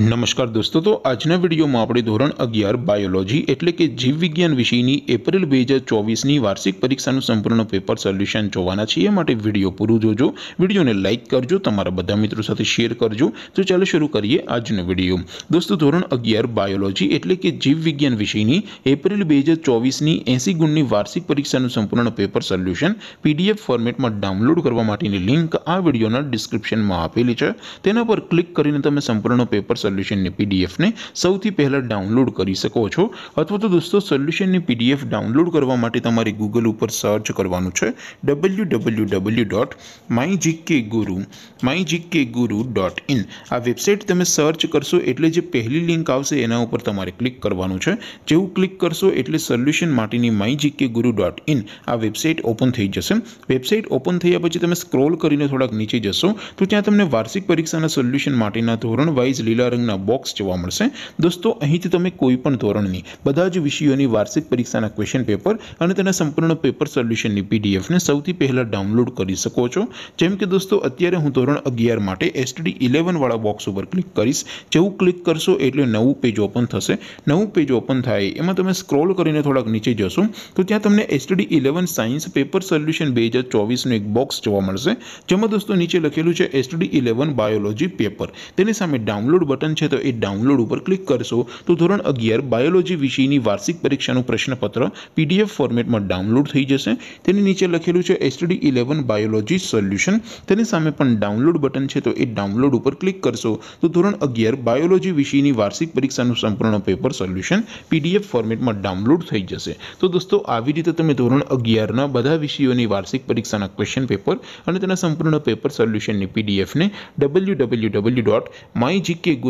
નમસ્કાર દોસ્તો તો આજના વિડીયોમાં આપણે ધોરણ અગિયાર બાયોલોજી એટલે કે જીવવિજ્ઞાન વિષયની એપ્રિલ બે હજાર ચોવીસની વાર્ષિક પરીક્ષાનું સંપૂર્ણ પેપર સોલ્યુશન જોવાના છીએ એ માટે વિડીયો પૂરું જોજો વિડીયોને લાઇક કરજો તમારા બધા મિત્રો સાથે શેર કરજો તો ચાલો શરૂ કરીએ આજનો વિડીયો દોસ્તો ધોરણ અગિયાર બાયોલોજી એટલે કે જીવવિજ્ઞાન વિષયની એપ્રિલ બે હજાર ચોવીસની એંસી ગુણની વાર્ષિક પરીક્ષાનું સંપૂર્ણ પેપર સોલ્યુશન પીડીએફ ફોર્મેટમાં ડાઉનલોડ કરવા માટેની લિંક આ વિડીયોના ડિસ્ક્રિપ્શનમાં આપેલી છે તેના પર ક્લિક કરીને તમે સંપૂર્ણ પેપર સોલ્યુશન ની પીડીએફ ને સૌથી પહેલા ડાઉનલોડ કરી શકો છો અથવા તો દોસ્તો સોલ્યુશન ની પીડીએફ ડાઉનલોડ કરવા માટે તમારે Google ઉપર સર્ચ કરવાનું છે www.mygkguru mygkguru.in આ વેબસાઈટ તમે સર્ચ કરશો એટલે જે પહેલી લિંક આવશે તેના ઉપર તમારે ક્લિક કરવાનું છે જેવું ક્લિક કરશો એટલે સોલ્યુશન માટેની mygkguru.in આ વેબસાઈટ ઓપન થઈ જશે વેબસાઈટ ઓપન થઈયા પછી તમે સ્ક્રોલ કરીને થોડક નીચે જશો તો ત્યાં તમને વાર્ષિક પરીક્ષાના સોલ્યુશન માટેના ધોરણ વાઇઝ લી બેંગના બોક્સ જોવા મળશે દોસ્તો અહીંથી તમે કોઈ પણ ધોરણની બધા જ વિષયોની વાર્ષિક પરીક્ષાના ક્વેશ્ચન પેપર અને તેના સંપૂર્ણ પેપર સોલ્યુશનની પીડીએફ ને સૌથી પહેલા ડાઉનલોડ કરી શકો છો જેમ કે દોસ્તો અત્યારે હું ધોરણ 11 માટે STD 11 વાળા બોક્સ ઉપર ક્લિક કરીશ જેવું ક્લિક કરશો એટલે નવું પેજ ઓપન થશે નવું પેજ ઓપન થાય એમાં તમે સ્ક્રોલ કરીને થોડક નીચે જશો તો ત્યાં તમને STD 11 સાયન્સ પેપર સોલ્યુશન 2024 નો એક બોક્સ જોવા મળશે જેમ હું દોસ્તો નીચે લખેલું છે STD 11 બાયોલોજી પેપર તેની સાથે ડાઉનલોડ બટન છે તો એ ડાઉનલોડ ઉપર ક્લિક કરશો તો ધોરણ 11 બાયોલોજી વિષયની વાર્ષિક પરીક્ષાનું પ્રશ્નપત્ર પીડીએફ ફોર્મેટમાં ડાઉનલોડ થઈ જશે તેની નીચે લખેલું છે STD 11 બાયોલોજી સોલ્યુશન તેની સામે પણ ડાઉનલોડ બટન છે તો એ ડાઉનલોડ ઉપર ક્લિક કરશો તો ધોરણ 11 બાયોલોજી વિષયની વાર્ષિક પરીક્ષાનું સંપૂર્ણ પેપર સોલ્યુશન પીડીએફ ફોર્મેટમાં ડાઉનલોડ થઈ જશે તો દોસ્તો આવી રીતે તમે ધોરણ 11 ના બધા વિષયોની વાર્ષિક પરીક્ષાના ક્વેશ્ચન પેપર અને તેના સંપૂર્ણ પેપર સોલ્યુશન ને પીડીએફ ને www.mygk